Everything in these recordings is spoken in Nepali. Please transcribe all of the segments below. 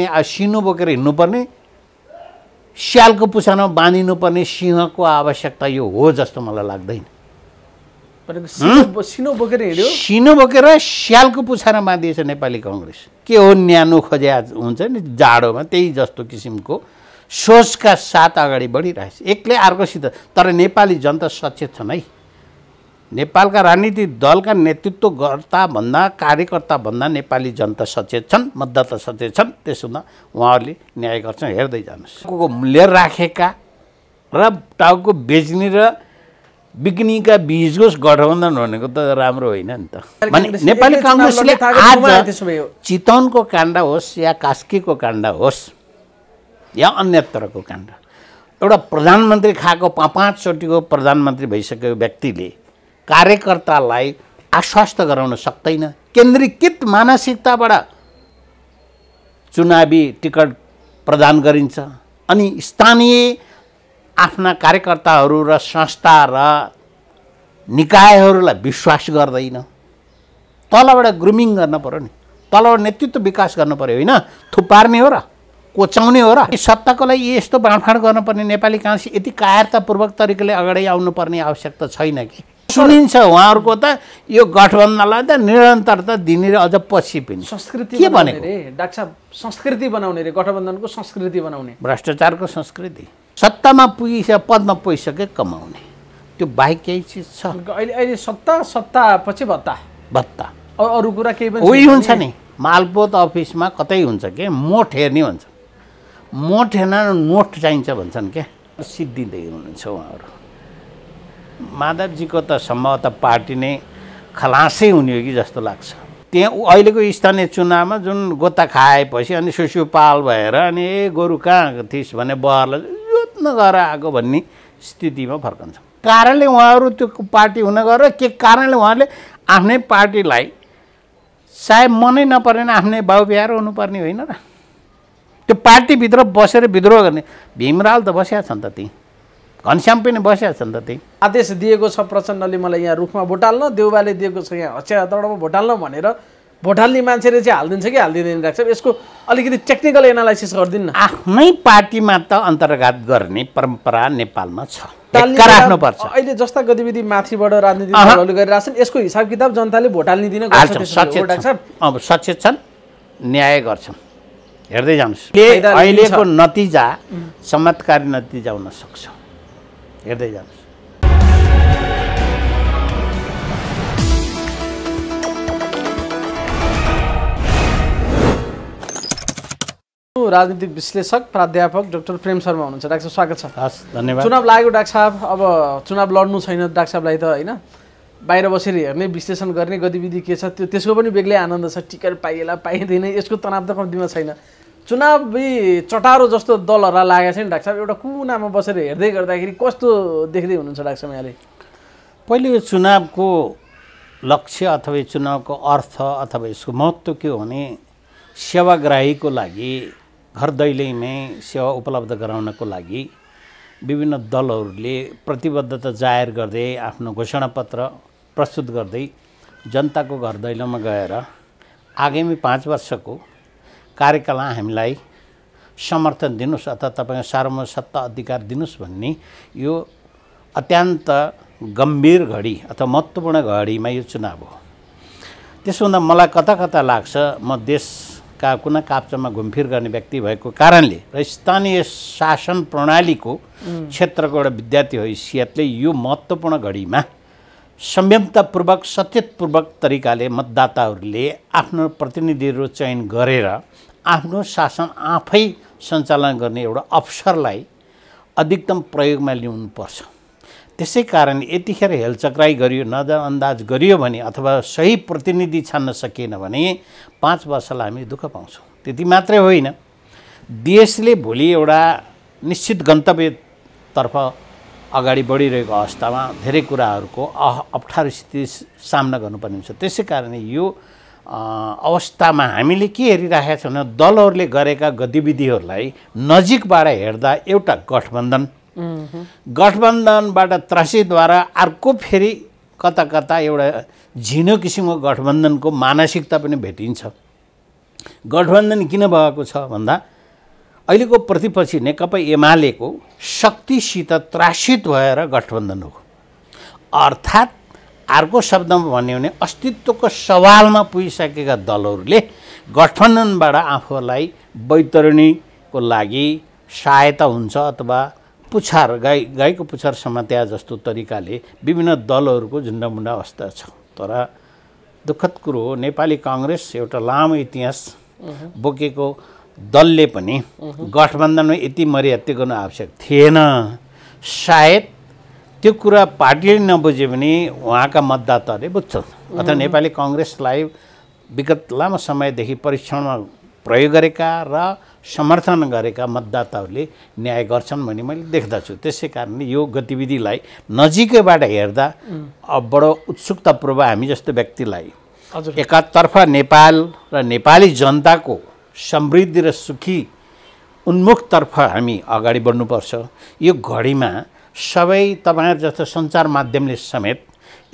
सिनो बोकेर हिँड्नुपर्ने स्यालको पुसानमा बाँधिनुपर्ने सिंहको आवश्यकता यो हो जस्तो मलाई लाग्दैन सिनो बोकेर हिँड्यो सिनो बोकेर स्यालको पुसाना बाँधिएछ नेपाली कङ्ग्रेस के हो न्यानो खोज्या हुन्छ नि जाडोमा त्यही जस्तो किसिमको सोचका साथ अगाडि बढिरहेछ एक्लै अर्कोसित तर नेपाली जनता सचेत छन् है नेपालका राजनीतिक दलका नेतृत्वकर्ताभन्दा भन्दा नेपाली जनता सचेत छन् मतदाता सचेत छन् त्यसो हुँदा उहाँहरूले न्याय गर्छन् हेर्दै जानुहोस् टाउको मूल्य राखेका र टाउको बेच्ने र बिक्नीका बिचको गठबन्धन भनेको त राम्रो होइन नि त नेपाली काङ्ग्रेसले आज चितवनको काण्ड होस् या कास्कीको काण्ड होस् या अन्यत्रको काण्ड एउटा प्रधानमन्त्री खाएको पाँच पाँचचोटिको प्रधानमन्त्री भइसकेको व्यक्तिले कार्यकर्तालाई आश्वस्त गराउन सक्दैन केन्द्रीकृत मानसिकताबाट चुनावी टिकट प्रदान गरिन्छ अनि स्थानीय आफ्ना कार्यकर्ताहरू र संस्था र निकायहरूलाई विश्वास गर्दैन तलबाट ग्रुमिङ गर्न पऱ्यो नि तलबाट नेतृत्व विकास गर्नु पऱ्यो होइन थुपार्ने हो र कोचाउने हो र सत्ताको लागि यस्तो बाँडफाँड गर्नुपर्ने नेपाली काङ्ग्रेस यति कायरतापूर्वक तरिकाले अगाडि आउनुपर्ने आवश्यकता छैन कि सुनिन्छ उहाँहरूको त यो गठबन्धनलाई त निरन्तरता दिने र अझ पछि पनि संस्कृति के रे डाक्टर साहब संस्कृति बनाउने रे गठबन्धनको संस्कृति बनाउने भ्रष्टाचारको संस्कृति सत्तामा पुगिस पदमा पुगिसके कमाउने त्यो बाहेक केही चिज छ अहिले अहिले सत्ता सत्ता पछि भत्ता भत्ता अरू कुरा केही पनि उही हुन्छ नि मालपोत अफिसमा कतै हुन्छ के मोठ हेर्ने भन्छ मोठ हेर्न नोट चाहिन्छ भन्छन् क्या सिद्धिँदै हुनुहुन्छ उहाँहरू माधवजीको त सम्भवतः पार्टी नै खलासै हुने हो कि जस्तो लाग्छ त्यहाँ अहिलेको स्थानीय चुनावमा जुन गोता खाएपछि अनि सुसुपाल भएर अनि ए गोरु कहाँ थिइस् भने बहरलाई जोत्न गएर आएको भन्ने स्थितिमा फर्कन्छ कारणले उहाँहरू त्यो पार्टी हुन गएर के कारणले उहाँले आफ्नै पार्टीलाई सायद मनै नपरेन आफ्नै बिहार हुनुपर्ने होइन र त्यो पार्टीभित्र बसेर विद्रोह गर्ने भीमराल त बसेका छन् त त्यहीँ घनश्याम पनि बसेका छन् त त्यही आदेश दिएको छ प्रचण्डले मलाई यहाँ रुखमा भोट हाल्न देउबाले दिएको छ यहाँ हच्या हतौडामा भोट हाल्न भनेर भोट हाल्ने मान्छेले चाहिँ हालिदिन्छ कि हालिदिँदैन राख्छ यसको अलिकति टेक्निकल एनालाइसिस गरिदिनु आफ्नै पार्टीमा त अन्तर्घात गर्ने परम्परा नेपालमा छ राख्नुपर्छ अहिले जस्ता गतिविधि माथिबाट राजनीति दलहरू गरिरहेको छन् यसको हिसाब किताब जनताले भोट हाल्ने दिन अब सचेत छन् न्याय गर्छन् हेर्दै जानुहोस् अहिलेको नतिजा चमत्कारी नतिजा हुन सक्छ हेर्दै जानुहोस् राजनीतिक विश्लेषक प्राध्यापक डाक्टर प्रेम शर्मा हुनुहुन्छ डाक्टर स्वागत छ हस् धन्यवाद चुनाव लागेको डाक्टर साहब अब चुनाव लड्नु छैन डाक्टर साहबलाई त होइन बाहिर बसेर हेर्ने विश्लेषण गर्ने गतिविधि के छ त्यो त्यसको पनि बेग्लै आनन्द छ टिकट पाइएला पाइँदैन यसको तनाव त कम्तीमा छैन चुनावी चटारो जस्तो दलहरूलाई लागेको नि डाक्टर साहब एउटा कुनामा बसेर हेर्दै गर्दाखेरि कस्तो देख्दै हुनुहुन्छ डाक्टर साहब यहाँले पहिले यो चुनावको लक्ष्य अथवा चुनावको अर्थ अथवा यसको महत्त्व के हो भने सेवाग्राहीको लागि घर दैलैमै सेवा उपलब्ध गराउनको लागि विभिन्न दलहरूले प्रतिबद्धता जाहेर गर्दै आफ्नो घोषणापत्र प्रस्तुत गर्दै जनताको घर दैलोमा गएर आगामी पाँच वर्षको कार्यकला हामीलाई समर्थन दिनुहोस् अथवा तपाईँको सत्ता अधिकार दिनुहोस् भन्ने यो अत्यन्त गम्भीर घडी अथवा महत्त्वपूर्ण घडीमा यो चुनाव हो त्यसो हुँदा मलाई कता कता लाग्छ म देशका कुना काप्चामा घुमफिर गर्ने व्यक्ति भएको कारणले र स्थानीय शासन प्रणालीको क्षेत्रको एउटा विद्यार्थी हैसियतले यो महत्त्वपूर्ण घडीमा संयमतापूर्वक सचेतपूर्वक तरिकाले मतदाताहरूले आफ्नो प्रतिनिधिहरू चयन गरेर आफ्नो शासन आफै सञ्चालन गर्ने एउटा अवसरलाई अधिकतम प्रयोगमा ल्याउनुपर्छ त्यसै कारण यतिखेर हेलचक्राइ गरियो नजरअन्दाज गरियो भने अथवा सही प्रतिनिधि छान्न सकिएन भने पाँच वर्षलाई हामी दुःख पाउँछौँ त्यति मात्रै होइन देशले भोलि एउटा निश्चित गन्तव्यतर्फ अगाडि बढिरहेको अवस्थामा धेरै कुराहरूको अह अप्ठ्यारो स्थिति सामना गर्नुपर्ने हुन्छ त्यसै कारण यो अवस्थामा हामीले के हेरिराखेका छौँ भने दलहरूले गरेका गतिविधिहरूलाई नजिकबाट हेर्दा एउटा गठबन्धन गठबन्धनबाट त्रासीद्वारा अर्को फेरि कता कता एउटा झिनो किसिमको गठबन्धनको मानसिकता पनि भेटिन्छ गठबन्धन किन भएको छ भन्दा अहिलेको प्रतिपक्षी नेकपा एमालेको शक्तिसित त्रासित भएर गठबन्धन हो अर्थात् अर्को शब्दमा भन्यो भने अस्तित्वको सवालमा पुगिसकेका दलहरूले गठबन्धनबाट आफूलाई वैतरणीको लागि सहायता हुन्छ अथवा पुछार गाई गाईको पुछार समात्या जस्तो तरिकाले विभिन्न दलहरूको झुन्डामुन्डा अवस्था छ तर दुःखद कुरो हो नेपाली कङ्ग्रेस एउटा लामो इतिहास बोकेको दलले पनि गठबन्धनमा यति मर्यादित गर्नु आवश्यक थिएन सायद त्यो कुरा पार्टीले नबुझे पनि उहाँका मतदाताहरूले बुझ्छ अथवा नेपाली कङ्ग्रेसलाई विगत लामो समयदेखि परीक्षणमा प्रयोग गरेका र समर्थन गरेका मतदाताहरूले न्याय गर्छन् भन्ने मैले देख्दछु त्यसै कारणले यो गतिविधिलाई नजिकैबाट हेर्दा अब बडो उत्सुकतापूर्व हामी जस्तो व्यक्तिलाई एकातर्फ नेपाल र नेपाली जनताको समृद्धि र सुखी उन्मुखतर्फ हामी अगाडि बढ्नुपर्छ यो घडीमा सबै तपाईँ जस्तो सञ्चार माध्यमले समेत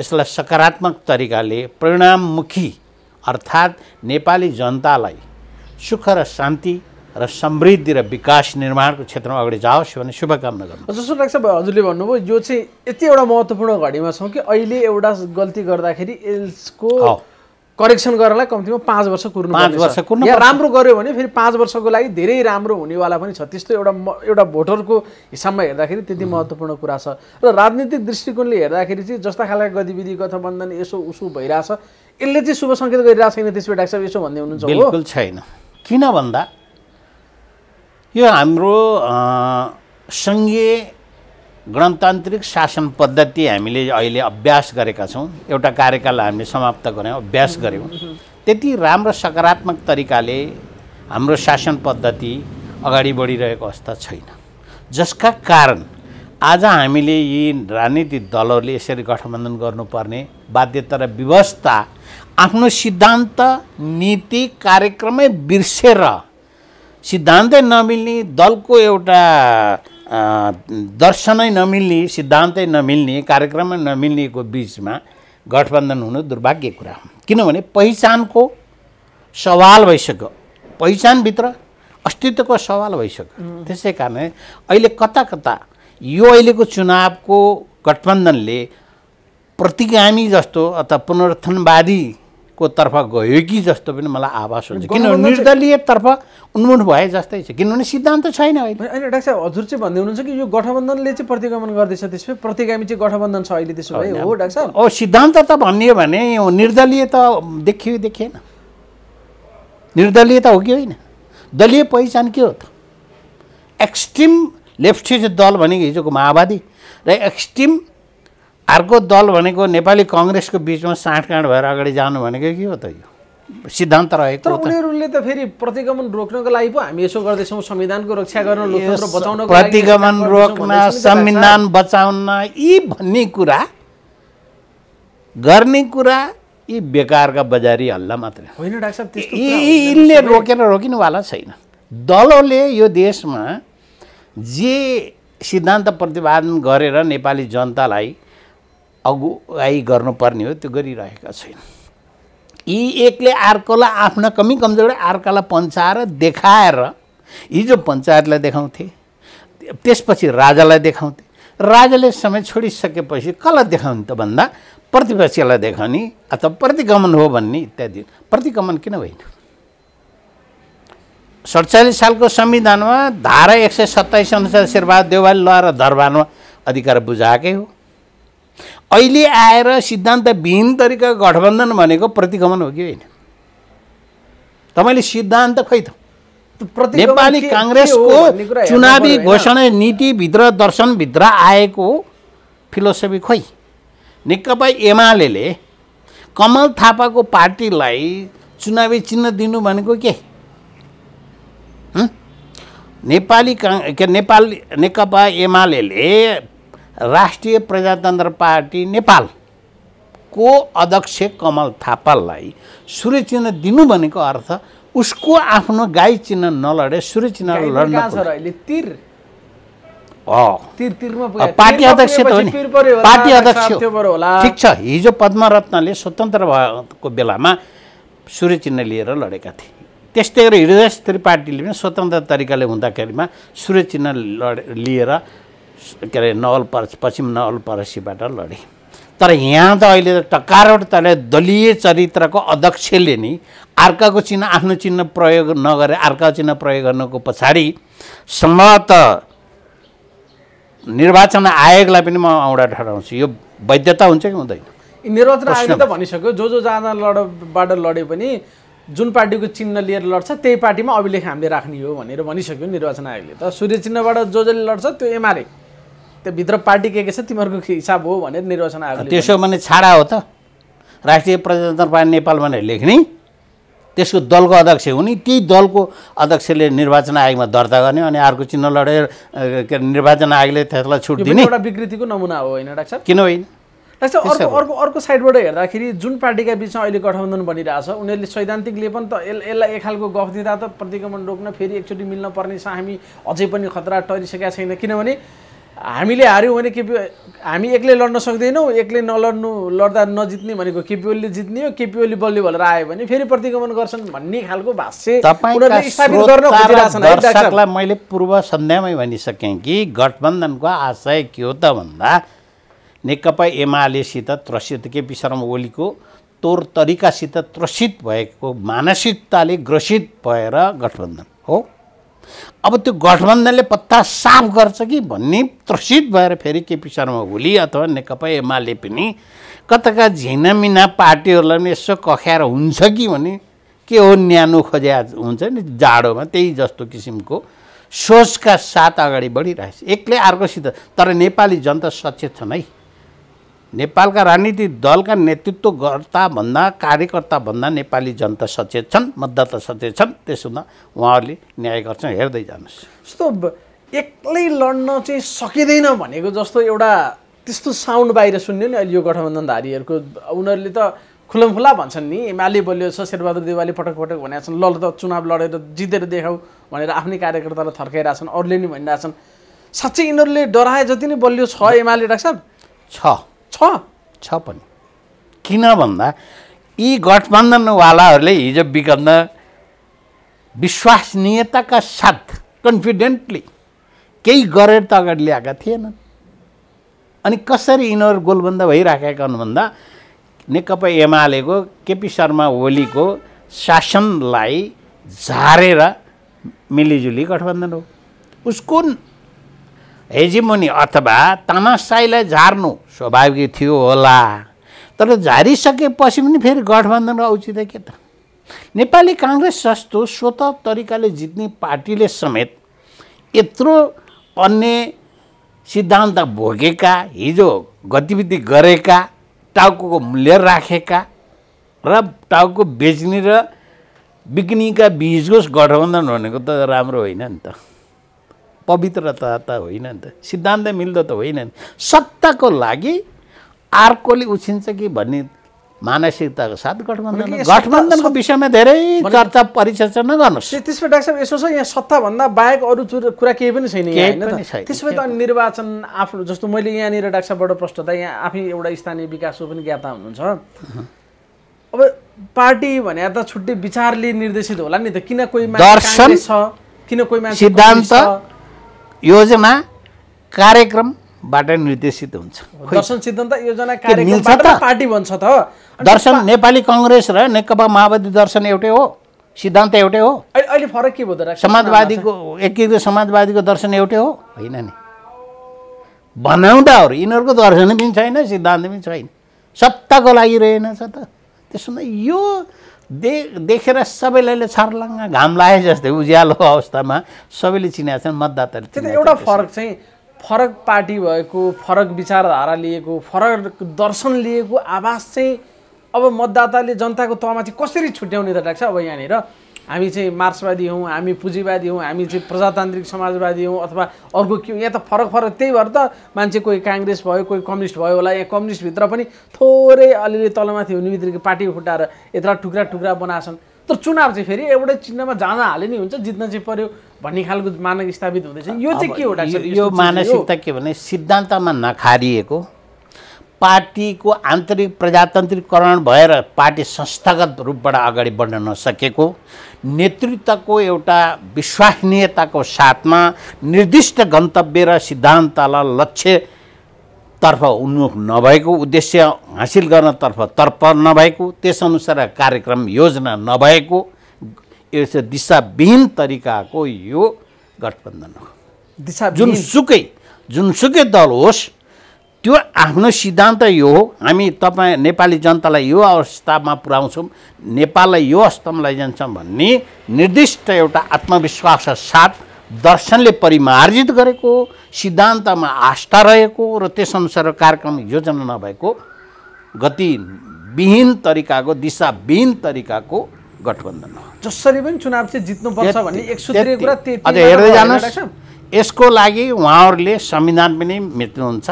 यसलाई सकारात्मक तरिकाले परिणाममुखी अर्थात् नेपाली जनतालाई सुख र शान्ति र समृद्धि र विकास निर्माणको क्षेत्रमा अगाडि जाओस् भन्ने शुभकामना गर्नु जस्तो लाग्छ हजुरले भन्नुभयो यो चाहिँ यति एउटा महत्त्वपूर्ण घडीमा छौँ कि अहिले एउटा गल्ती गर्दाखेरि यसको करेक्सन गर्नलाई कम्तीमा पाँच वर्ष कुर्नु पाँच वर्ष कुर्नु या राम्रो गऱ्यो भने फेरि पाँच वर्षको लागि धेरै राम्रो हुनेवाला पनि छ त्यस्तो एउटा एउटा भोटरको हिसाबमा हेर्दाखेरि त्यति महत्त्वपूर्ण कुरा छ र राजनीतिक दृष्टिकोणले हेर्दाखेरि चाहिँ जस्ता खालका गतिविधि गठबन्धन यसो उसो भइरहेछ यसले चाहिँ शुभ सङ्केत गरिरहेको छैन त्यसपछि डाक्टर साहब यसो भन्दै हुनुहुन्छ बिल्कुल छैन किन भन्दा यो हाम्रो सङ्घीय गणतान्त्रिक शासन पद्धति हामीले अहिले अभ्यास गरेका छौँ एउटा कार्यकाल हामीले समाप्त गऱ्यौँ अभ्यास गऱ्यौँ त्यति राम्रो सकारात्मक तरिकाले हाम्रो शासन पद्धति अगाडि बढिरहेको अवस्था छैन जसका कारण आज हामीले यी राजनीतिक दलहरूले यसरी गठबन्धन गर्नुपर्ने बाध्यता र व्यवस्था आफ्नो सिद्धान्त नीति कार्यक्रमै बिर्सेर सिद्धान्तै नमिल्ने दलको एउटा दर्शनै नमिल्ने सिद्धान्तै नमिल्ने कार्यक्रमै नमिल्नेको बिचमा गठबन्धन हुनु दुर्भाग्य कुरा हो किनभने पहिचानको सवाल भइसक्यो पहिचानभित्र अस्तित्वको सवाल भइसक्यो त्यसै कारण अहिले कता कता यो अहिलेको चुनावको गठबन्धनले प्रतिगामी जस्तो अथवा पुनर्थनवादी को तर्फ गयो कि जस्तो पनि मलाई आभास हुन्छ किनभने निर्दलीयतर्फ उन्मुख भए जस्तै छ किनभने सिद्धान्त छैन अहिले होइन डाक्टर साहब हजुर चाहिँ भन्दै हुनुहुन्छ कि यो गठबन्धनले चाहिँ प्रतिगमन गर्दैछ त्यसो प्रतिगामी चाहिँ गठबन्धन छ अहिले त्यसो भए हो डाक्टर साहब ओ सिद्धान्त त भनियो भने निर्दलीय त देखियो देखिएन निर्दलीय त हो कि होइन दलीय पहिचान के हो त एक्सट्रिम लेफ्टिस्ट दल भनेको हिजोको माओवादी र एक्सट्रिम अर्को दल भनेको नेपाली कङ्ग्रेसको बिचमा साँठगाँठ भएर अगाडि जानु भनेको के हो त यो सिद्धान्त रहेको तर उनीहरूले त फेरि प्रतिगमन रोक्नको लागि पो हामी यसो गर्दैछौँ संविधानको रक्षा गर्न लोकतन्त्र बचाउन प्रतिगमन रोक्न संविधान बचाउन यी भन्ने कुरा गर्ने कुरा यी बेकारका बजारी हल्ला मात्रै होइन डाक्टर साहब यिनले रोकेर रोकिनुवाला छैन दलले यो देशमा जे सिद्धान्त प्रतिपादन गरेर नेपाली जनतालाई अगुवाई गर्नुपर्ने हो त्यो गरिरहेका छैन यी एकले अर्कोलाई आफ्ना कमी कमजोरी अर्कालाई पन्चाएर देखाएर हिजो पञ्चायतलाई देखाउँथे त्यसपछि राजालाई देखाउँथे राजाले समय छोडिसकेपछि कसलाई देखाउने त भन्दा प्रतिपक्षलाई देखाउने अथवा प्रतिगमन हो भन्ने इत्यादि प्रतिगमन किन होइन सडचालिस सालको संविधानमा धारा एक सय सत्ताइस अनुसार शेरबहादुर देवाली ल अधिकार बुझाएकै हो अहिले आएर सिद्धान्तविहीन तरिका गठबन्धन भनेको प्रतिगमन हो कि होइन तपाईँले सिद्धान्त खै त नेपाली काङ्ग्रेसको चुनावी घोषणा नीतिभित्र दर्शनभित्र आएको फिलोसफी खोइ नेकपा एमाले कमल थापाको पार्टीलाई चुनावी चिन्ह दिनु भनेको के नेपाली का नेपाली नेकपा एमाले राष्ट्रिय प्रजातन्त्र पार्टी नेपाल को अध्यक्ष कमल थापालाई सूर्य चिन्ह दिनु भनेको अर्थ उसको आफ्नो गाई चिन्ह नलडे सूर्य चिन्ह लड्न पार्टी अध्यक्ष त हो नि पार्टी अध्यक्ष ठिक छ हिजो पद्मरत्नले स्वतन्त्र भएको बेलामा सूर्य चिन्ह लिएर लडेका थिए त्यस्तै गरेर हृदय त्रिपाटीले पनि स्वतन्त्र तरिकाले हुँदाखेरिमा सूर्य चिन्ह लड लिएर के अरे नवलपरासी पश्चिम परसीबाट लडे तर यहाँ त अहिले त टक्कारबाट तले दलीय चरित्रको अध्यक्षले नि अर्काको चिन्ह आफ्नो चिन्ह प्रयोग नगरे अर्काको चिन्ह प्रयोग गर्नुको पछाडि सम्भवत निर्वाचन आयोगलाई पनि म औडा ठहराउँछु यो वैधता हुन्छ कि हुँदैन निर्वाचन आयोग त भनिसक्यो जो जो जहाँ लडबाट लडे पनि जुन पार्टीको चिन्ह लिएर लड्छ त्यही पार्टीमा अभिलेख हामीले राख्ने हो भनेर भनिसक्यो निर्वाचन आयोगले त सूर्य चिन्हबाट जो जसले लड्छ त्यो एमआरए त्यो भित्र पार्टी के के छ तिमीहरूको हिसाब हो भनेर निर्वाचन आयो त्यसो भने छाडा हो त राष्ट्रिय प्रजातन्त्र पार्टी नेपाल भनेर लेख्ने त्यसको दलको अध्यक्ष हुने त्यही दलको अध्यक्षले निर्वाचन आयोगमा दर्ता गर्ने अनि अर्को चिन्ह लडेर के अरे निर्वाचन आयोगले त्यसलाई छुट दिने एउटा विकृतिको नमुना हो होइन डाक्टर किन होइन डाक्टर अर्को अर्को अर्को साइडबाट हेर्दाखेरि जुन पार्टीका बिचमा अहिले गठबन्धन बनिरहेछ उनीहरूले सैद्धान्तिकले पनि त यसलाई एक खालको गफ दिँदा त प्रतिगमन रोक्न फेरि एकचोटि मिल्न पर्ने छ हामी अझै पनि खतरा टरिसकेका छैन किनभने हामीले हार्यौँ भने केपी हामी एक्लै लड्न सक्दैनौँ एक्लै नलड्नु लड्दा नजित्ने भनेको केपी ओलीले जित्ने हो केपी ओली बलियो भनेर आयो भने फेरि प्रतिगमन गर्छन् भन्ने खालको भाष्य दर्शकलाई मैले पूर्व सन्ध्यामै भनिसकेँ कि गठबन्धनको आशय के हो त भन्दा नेकपा एमालेसित त्रसित केपी शर्मा ओलीको तोर तरिकासित त्रसित भएको मानसिकताले ग्रसित भएर गठबन्धन हो अब त्यो गठबन्धनले पत्ता साफ गर्छ कि भन्ने त्रसित भएर फेरि केपी शर्मा ओली अथवा नेकपा एमाले पनि कताका झिनामिना पार्टीहरूलाई पनि यसो कख्याएर हुन्छ कि भने के हो न्यानो खोज्या हुन्छ नि जाडोमा त्यही जस्तो किसिमको सोचका साथ अगाडि बढिरहेछ एक्लै अर्कोसित तर नेपाली जनता सचेत छन् है नेपालका राजनीतिक दलका भन्दा कार्यकर्ता भन्दा नेपाली जनता सचेत छन् मतदाता सचेत छन् त्यसो हुँदा उहाँहरूले न्याय गर्छन् हेर्दै जानुहोस् जस्तो एक्लै लड्न चाहिँ सकिँदैन भनेको जस्तो एउटा त्यस्तो साउन्ड बाहिर सुन्यो नि अहिले यो गठबन्धनधारीहरूको उनीहरूले त खुलमखुला भन्छन् नि एमाले बोलियो छ शेरबहादुर देवाली पटक पटक भनेका छन् ल त चुनाव लडेर जितेर देखाऊ भनेर आफ्नै कार्यकर्तालाई थर्काइरहेछन् अरूले नि भनिरहेछन् साँच्चै यिनीहरूले डराए जति नै बलियो छ एमाले डाक्टर साहब छ छ छ पनि किन भन्दा यी गठबन्धनवालाहरूले हिजो विगतमा विश्वसनीयताका साथ कन्फिडेन्टली केही गरेर त अगाडि ल्याएका थिएनन् अनि कसरी यिनीहरू गोलबन्द भइराखेका हुन् भन्दा नेकपा एमालेको केपी शर्मा ओलीको शासनलाई झारेर मिलिजुली गठबन्धन हो उसको हेजिमोनी अथवा तामासाईलाई झार्नु स्वाभाविक थियो होला तर झारिसकेपछि पनि फेरि गठबन्धन औचित्य के त नेपाली काङ्ग्रेस जस्तो स्वत तरिकाले जित्ने पार्टीले समेत यत्रो अन्य सिद्धान्त भोगेका हिजो गतिविधि गरेका टाउको मूल्य राखेका र टाउको बेच्ने र बिक्रीका बिचको गठबन्धन भनेको त राम्रो होइन नि त पवित्रता त होइन नि त सिद्धान्त मिल्दो त होइन नि सत्ताको लागि अर्कोले उछिन्छ कि भन्ने मानसिकताको साथ गठबन्धन गठबन्धनको विषयमा धेरै चर्चा परिचर्चा नगर्नुहोस् त्यसमा डाक्टर साहब यसो छ यहाँ सत्ताभन्दा बाहेक अरू कुरा केही पनि छैन त्यसमा त निर्वाचन आफ्नो जस्तो मैले यहाँनिर डाक्टर साहबबाट प्रश्न त यहाँ आफै एउटा स्थानीय विकासको पनि ज्ञाता हुनुहुन्छ अब पार्टी भने त छुट्टै विचारले निर्देशित होला नि त किन कोही दर्शन छ किन कोही सिद्धान्त योजना कार्यक्रमबाट निर्देशित हुन्छ दर्शन सिद्धान्त योजना त पार्टी बन्छ त दर्शन नेपाली कङ्ग्रेस र नेकपा माओवादी दर्शन एउटै हो सिद्धान्त एउटै हो अहिले फरक के भयो समाजवादीको एकीकृत समाजवादीको दर्शन एउटै हो होइन नि भनाउँदाहरू यिनीहरूको दर्शन पनि छैन सिद्धान्त पनि छैन सत्ताको लागि रहेनछ त त्यसो भए यो दे देखेर सबैलाई छर्लङ्ग घाम लागे जस्तै उज्यालो अवस्थामा सबैले चिनाएको छन् मतदाताले एउटा फरक चाहिँ फरक पार्टी भएको फरक विचारधारा लिएको फरक दर्शन लिएको आवाज चाहिँ अब मतदाताले जनताको तहमा चाहिँ कसरी छुट्याउने त लाग्छ अब यहाँनिर हामी चाहिँ मार्क्सवादी हौँ हामी पुँजीवादी हौँ हामी चाहिँ प्रजातान्त्रिक समाजवादी हौँ अथवा अर्को के यहाँ त फरक फरक त्यही भएर त मान्छे कोही काङ्ग्रेस भयो कोही कम्युनिस्ट भयो होला यहाँ कम्युनिस्टभित्र पनि थोरै अलिअलि तलमाथि हुने बित्तिकै पार्टी फुटाएर यत्र टुक्रा टुक्रा बनाएछन् तर चुनाव चाहिँ फेरि एउटै चिन्हमा जाँदा हाले नि हुन्छ जित्न चाहिँ पऱ्यो भन्ने खालको मानक स्थापित हुँदैछ यो चाहिँ के हो यो मानसिकता के भने सिद्धान्तमा नखारिएको पार्टीको आन्तरिक प्रजातान्त्रिकरण भएर पार्टी संस्थागत रूपबाट अगाडि बढ्न नसकेको नेतृत्वको एउटा विश्वसनीयताको साथमा निर्दिष्ट गन्तव्य र सिद्धान्तलाई लक्ष्यतर्फ उन्मुख नभएको उद्देश्य हासिल गर्नतर्फ तर्फ नभएको त्यसअनुसार कार्यक्रम योजना नभएको दिशाविहीन तरिकाको यो गठबन्धन हो दिशा जुनसुकै जुनसुकै दल होस् त्यो आफ्नो सिद्धान्त यो हो हामी तपाईँ नेपाली जनतालाई यो अवस्थामा पुऱ्याउँछौँ नेपाललाई यो अवस्थामा लैजान्छौँ भन्ने निर्दिष्ट एउटा आत्मविश्वास साथ दर्शनले परिमार्जित गरेको सिद्धान्तमा आस्था रहेको र त्यसअनुसार कार्यक्रम योजना नभएको गतिविहीन तरिकाको दिशाविहीन तरिकाको गठबन्धन हो जसरी पनि चुनाव चाहिँ जित्नुपर्छ भन्ने एक सूत्रीय अझ हेर्दै जानुहोस् यसको लागि उहाँहरूले संविधान पनि मेट्नुहुन्छ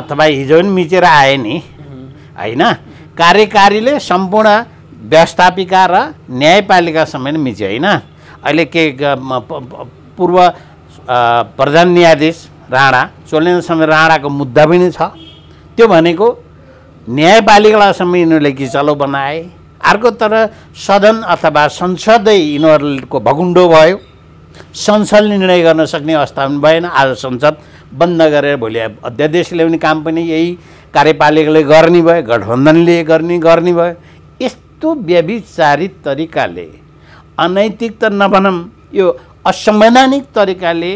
अथवा हिजो पनि मिचेर आए नि होइन कार्यकारीले सम्पूर्ण व्यवस्थापिका र न्यायपालिका समेत मिच्यो होइन अहिले के पूर्व प्रधान न्यायाधीश राणा चोलेन्द्र समय राणाको मुद्दा पनि छ त्यो भनेको न्यायपालिकासम्म यिनीहरूले घिचलो बनाए अर्को तर सदन अथवा संसदै यिनीहरूको भगुन्डो भयो संसद निर्णय गर्न सक्ने अवस्था पनि भएन आज संसद बन्द गरेर भोलि अध्यादेश ल्याउने काम पनि यही कार्यपालिकाले गर्ने भयो गठबन्धनले गर्ने गर्ने भयो यस्तो व्यविचारित तरिकाले अनैतिक त नभनौँ यो असंवैधानिक तरिकाले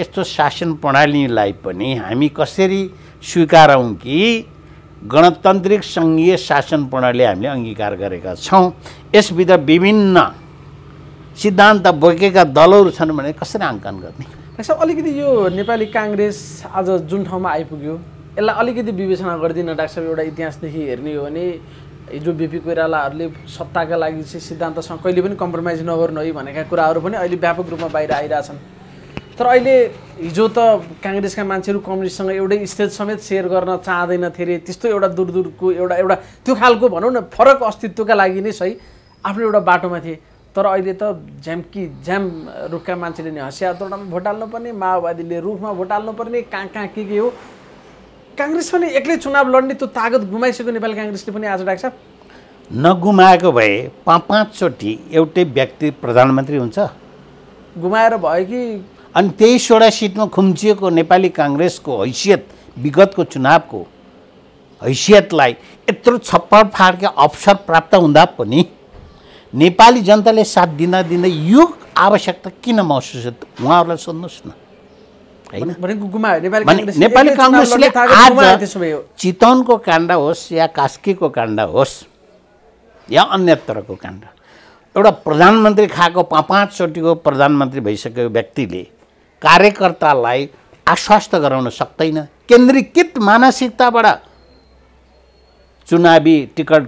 यस्तो शासन प्रणालीलाई पनि हामी कसरी स्वीकारौँ कि गणतान्त्रिक सङ्घीय शासन प्रणाली हामीले अङ्गीकार गरेका छौँ यसभित्र विभिन्न सिद्धान्त बोकेका दलहरू छन् भने कसरी आङ्कन गर्ने साहब अलिकति यो नेपाली काङ्ग्रेस आज जुन ठाउँमा आइपुग्यो यसलाई अलिकति विवेचना गरिदिन डाक्टर साहब एउटा इतिहासदेखि हेर्ने हो भने हिजो बिपी कोइरालाहरूले सत्ताका लागि चाहिँ सिद्धान्तसँग कहिले पनि कम्प्रोमाइज नगर्नु है भनेका कुराहरू पनि अहिले व्यापक रूपमा बाहिर आइरहेछन् तर अहिले हिजो त काङ्ग्रेसका मान्छेहरू कम्युनिस्टसँग एउटै स्टेज समेत सेयर गर्न थिए अरे त्यस्तो एउटा दूर दूरको एउटा एउटा त्यो खालको भनौँ न फरक अस्तित्वका लागि नै सही आफ्नो एउटा बाटोमा थिए तर अहिले त झ्याम्की झ्याम रुखका मान्छेले नि हँसिया तोडामा भोट हाल्नुपर्ने माओवादीले रुखमा भोट हाल्नुपर्ने कहाँ कहाँ के के हो काङ्ग्रेस पनि एक्लै चुनाव लड्ने त्यो तागत गुमाइसक्यो नेपाली काङ्ग्रेसले पनि आज डाक्छ नगुमाएको भए पाँच पाँचचोटि एउटै व्यक्ति प्रधानमन्त्री हुन्छ गुमाएर भयो कि अनि तेइसवटा सिटमा खुम्चिएको नेपाली काङ्ग्रेसको हैसियत विगतको चुनावको हैसियतलाई यत्रो छप्पड फाड्के अवसर प्राप्त हुँदा पनि नेपाली जनताले साथ दिन दिँदै यो आवश्यकता किन महसुस उहाँहरूलाई सोध्नुहोस् न होइन नेपाली आज चितवनको काण्ड होस् या कास्कीको काण्ड होस् या अन्यत्रको काण्ड एउटा प्रधानमन्त्री खाएको पाँच पाँचचोटिको प्रधानमन्त्री भइसकेको व्यक्तिले कार्यकर्तालाई आश्वस्त गराउन सक्दैन केन्द्रीकृत मानसिकताबाट चुनावी टिकट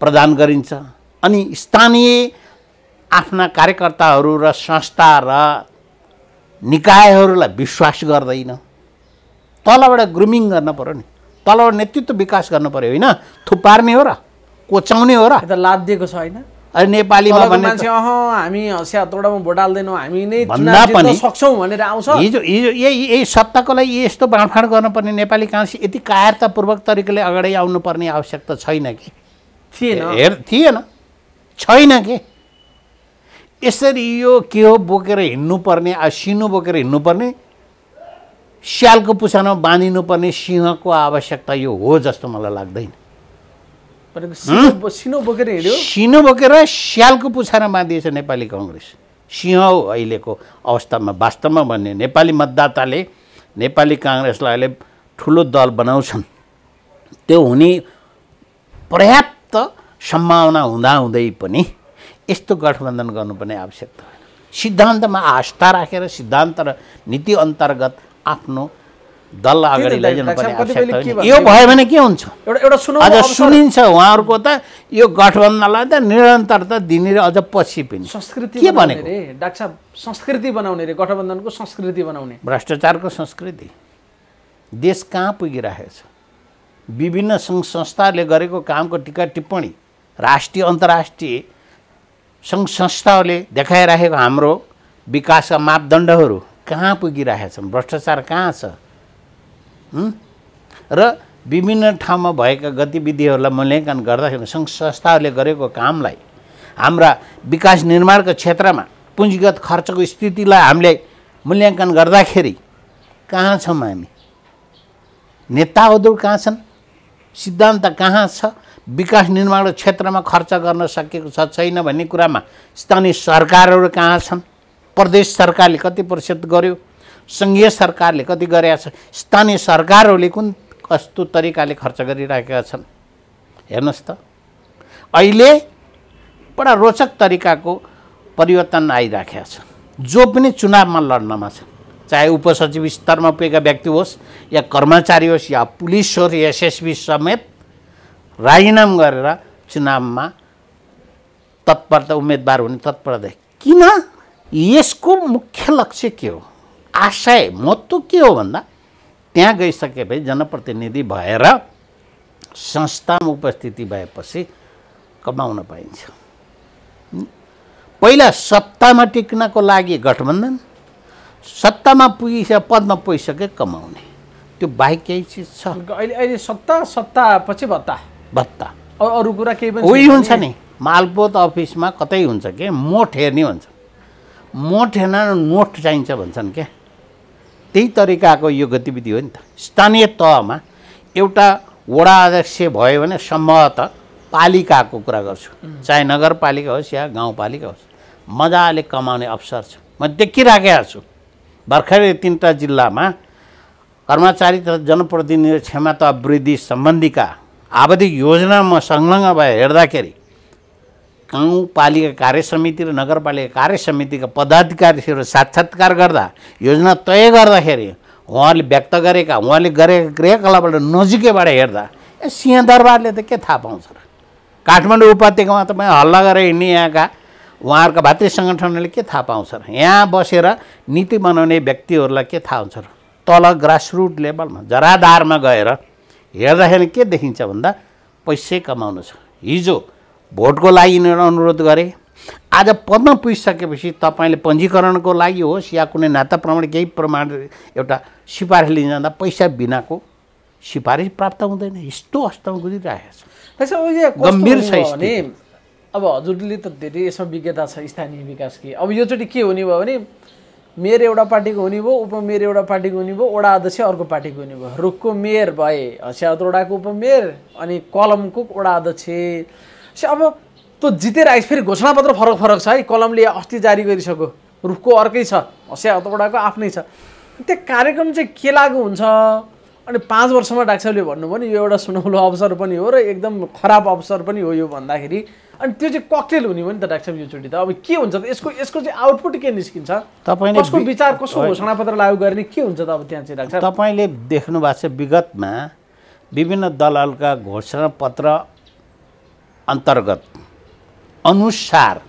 प्रदान गरिन्छ अनि स्थानीय आफ्ना कार्यकर्ताहरू र संस्था र निकायहरूलाई विश्वास गर्दैन तलबाट ग्रुमिङ गर्न पऱ्यो नि तलबाट नेतृत्व विकास गर्नु पऱ्यो होइन थुपार्ने हो र कोचाउने हो र लाद दिएको छ होइन अरे नेपालीमा मान्छे अह हामी हँसिया तोडामा भोट हाल्दैनौँ हामी नै भन्दा पनि सक्छौँ भनेर आउँछ हिजो हिजो यही यही सत्ताको लागि यस्तो बाँडफाँड गर्नुपर्ने नेपाली काङ्ग्रेस यति कायरतापूर्वक तरिकाले अगाडि आउनुपर्ने आवश्यकता छैन कि थिएन हेर थिएन छैन कि यसरी यो के हो बोकेर हिँड्नुपर्ने अब सिनो बोकेर हिँड्नुपर्ने स्यालको पुसानो बाँधिनुपर्ने सिंहको आवश्यकता यो हो जस्तो मलाई लाग्दैन सिनो बोकेर हिँड्यो सिनो बोकेर स्यालको पुसानो बाँधिएछ नेपाली कङ्ग्रेस सिंह हो अहिलेको अवस्थामा वास्तवमा भन्ने नेपाली मतदाताले नेपाली काङ्ग्रेसलाई अहिले ठुलो दल बनाउँछन् त्यो हुने पर्याप्त सम्भावना हुँदाहुँदै पनि यस्तो गठबन्धन गर्नुपर्ने आवश्यकता होइन सिद्धान्तमा आस्था राखेर सिद्धान्त र नीति अन्तर्गत आफ्नो दल अगाडि लैजानुपर्ने आवश्यकता यो भयो भने के हुन्छ अझ सुनिन्छ उहाँहरूको त यो गठबन्धनलाई त निरन्तरता दिने र अझ पछि पनि संस्कृति के भनेको डाक्टर साहब संस्कृति बनाउने रे गठबन्धनको संस्कृति बनाउने भ्रष्टाचारको संस्कृति देश कहाँ पुगिरहेको छ विभिन्न सङ्घ संस्थाहरूले गरेको कामको टिका टिप्पणी राष्ट्रिय अन्तर्राष्ट्रिय सङ्घ संस्थाहरूले देखाइराखेको हाम्रो विकासका मापदण्डहरू कहाँ पुगिरहेका छन् भ्रष्टाचार कहाँ छ र विभिन्न ठाउँमा भएका गतिविधिहरूलाई मूल्याङ्कन गर्दाखेरि सङ्घ संस्थाहरूले गरेको कामलाई हाम्रा विकास निर्माणको क्षेत्रमा पुँजीगत खर्चको स्थितिलाई हामीले मूल्याङ्कन गर्दाखेरि कहाँ छौँ हामी नेताहरू कहाँ छन् सिद्धान्त कहाँ छ विकास निर्माण क्षेत्रमा खर्च गर्न सकेको छ छैन भन्ने कुरामा स्थानीय सरकारहरू कहाँ छन् प्रदेश सरकारले कति प्रतिशत गर्यो सङ्घीय सरकारले कति गरेका छन् स्थानीय सरकारहरूले कुन कस्तो तरिकाले खर्च गरिरहेका छन् हेर्नुहोस् त अहिले बडा रोचक तरिकाको परिवर्तन आइराखेका छन् जो पनि चुनावमा लड्नमा छ चाहे उपसचिव स्तरमा पुगेका व्यक्ति होस् या कर्मचारी होस् या पुलिस होस् एसएसबी समेत राजीनाम गरेर चुनावमा तत्परता उम्मेदवार हुने तत्परता किन यसको मुख्य लक्ष्य के हो आशय महत्त्व के हो भन्दा त्यहाँ गइसकेपछि जनप्रतिनिधि भएर संस्थामा उपस्थिति भएपछि कमाउन पाइन्छ पहिला सत्तामा टिक्नको लागि गठबन्धन सत्तामा पुगिस पदमा पुगिसके कमाउने त्यो बाहेक केही चिज छ अहिले अहिले सत्ता सत्ता पछि भत्ता भत्ता अरू कुरा के पनि उही हुन्छ नि मालपोत अफिसमा कतै हुन्छ के मोठ हेर्ने हुन्छ मोठ हेर्न नोट चाहिन्छ भन्छन् क्या त्यही तरिकाको यो गतिविधि हो नि त स्थानीय तहमा एउटा वडा अध्यक्ष भयो भने सम्भवतः पालिकाको कुरा गर्छु चाहे नगरपालिका होस् या गाउँपालिका होस् मजाले कमाउने अवसर छ म देखिराखेको छु भर्खरै तिनवटा जिल्लामा कर्मचारी तथा जनप्रतिनिधि क्षमता वृद्धि सम्बन्धीका आवधिक योजनामा संलग्न भएर हेर्दाखेरि गाउँपालिका कार्य समिति र नगरपालिका कार्य समितिका पदाधिकारीहरू साक्षात्कार गर्दा योजना तय गर्दाखेरि उहाँले व्यक्त गरेका उहाँले गरेका क्रियाकलापबाट नजिकैबाट हेर्दा ए सिंहदरबारले त के थाहा पाउँछ र काठमाडौँ उपत्यकामा तपाईँ हल्ला गरेर हिँड्ने यहाँका उहाँहरूका भातृ सङ्गठनहरूले के थाहा पाउँछ र यहाँ बसेर नीति बनाउने व्यक्तिहरूलाई के थाहा हुन्छ र तल ग्रासरुट लेभलमा जराधारमा गएर हेर्दाखेरि के देखिन्छ भन्दा पैसै कमाउनु छ हिजो भोटको लागि अनुरोध गरे आज पदमा पुगिसकेपछि तपाईँले पञ्जीकरणको लागि होस् या कुनै नाता प्रमाण केही प्रमाण एउटा सिफारिस लिन जाँदा पैसा बिनाको सिफारिस प्राप्त हुँदैन यस्तो अवस्थामा गुजिरहेको छ गम्भीर छ अब हजुरले त धेरै यसमा विज्ञता छ स्थानीय विकास कि अब योचोटि के हुने भयो भने मेयर एउटा पार्टीको हुने भयो उपमेयर एउटा पार्टीको हुने भयो वडा अध्यक्ष अर्को पार्टीको हुने भयो रुखको मेयर भए वडाको उपमेयर अनि कलमको वडा अध्यक्ष अब त्यो जितेर आइस फेरि घोषणापत्र फरक फरक छ है कलमले अस्ति जारी गरिसक्यो रुखको अर्कै छ वडाको आफ्नै छ त्यो कार्यक्रम चाहिँ के लागु हुन्छ अनि पाँच वर्षमा साहबले भन्नुभयो नि यो एउटा सुनौलो अवसर पनि हो र एकदम खराब अवसर पनि हो यो भन्दाखेरि अनि त्यो चाहिँ ककटेल हुने हो नि त डाक्टर युचोटि त अब के हुन्छ त यसको यसको चाहिँ आउटपुट के निस्किन्छ तपाईँले कसको विचार कसको घोषणापत्र लागू गर्ने के हुन्छ त अब त्यहाँ चाहिँ डाक्टर तपाईँले देख्नु भएको छ विगतमा विभिन्न दलालका घोषणापत्र अन्तर्गत अनुसार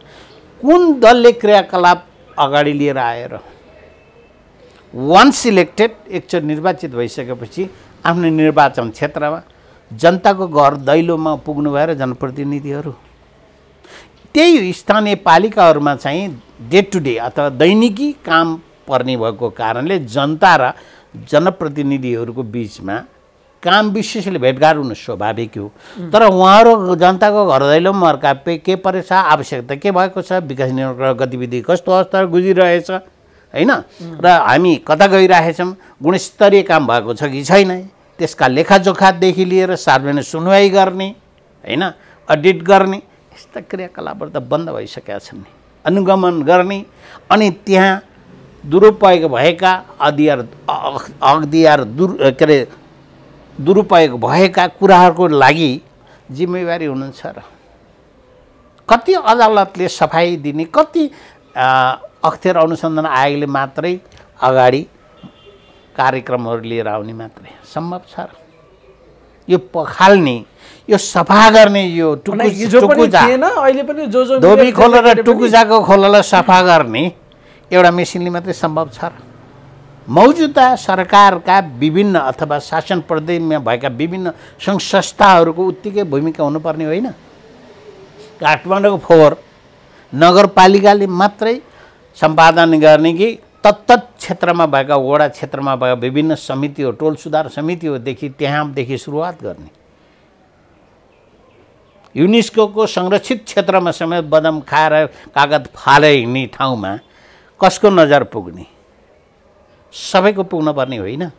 कुन दलले क्रियाकलाप अगाडि लिएर आएर वान सिलेक्टेड एकचोटि निर्वाचित भइसकेपछि आफ्नो निर्वाचन क्षेत्रमा जनताको घर दैलोमा पुग्नु भएर जनप्रतिनिधिहरू त्यही स्थानीय पालिकाहरूमा चाहिँ डे टु डे अथवा दैनिकी काम पर्ने भएको कारणले जनता र जनप्रतिनिधिहरूको बिचमा काम विशेषले भेटघाट हुनु स्वाभाविक हो तर उहाँहरू जनताको घर दैलो मर्का पे के परेछ आवश्यकता के भएको छ विकास निर्माण गतिविधि कस्तो अवस्था गुजिरहेछ होइन र हामी कता गइरहेछौँ गुणस्तरीय काम भएको छ कि छैन त्यसका लेखाजोखादेखि लिएर सार्वजनिक सुनवाई गर्ने होइन अडिट गर्ने यस्ता क्रियाकलापहरू त बन्द भइसकेका छन् नि अनुगमन गर्ने अनि त्यहाँ दुरुपयोग भएका अधियार अख्तियार दुर के अरे दुरुपयोग भएका कुराहरूको लागि जिम्मेवारी हुनुहुन्छ र कति अदालतले सफाई दिने कति अख्तियार अनुसन्धान आयोगले मात्रै अगाडि कार्यक्रमहरू लिएर आउने मात्रै सम्भव छ र यो पखाल्ने यो सफा गर्ने यो धोबी खोला र टुकुजाको खोलालाई सफा गर्ने एउटा मेसिनले मात्रै सम्भव छ मौजुदा सरकारका विभिन्न अथवा शासन प्रदेशमा भएका विभिन्न सङ्घ संस्थाहरूको उत्तिकै भूमिका हुनुपर्ने होइन काठमाडौँको फोहोर नगरपालिकाले मात्रै सम्पादन गर्ने कि तत्त क्षेत्रमा भएका वडा क्षेत्रमा भएका विभिन्न समिति हो टोल सुधार समिति होदेखि त्यहाँदेखि सुरुवात गर्ने युनेस्को संरक्षित क्षेत्रमा समेत बदम खाएर कागज फाले हिँड्ने ठाउँमा कसको नजर पुग्ने सबैको पर्ने होइन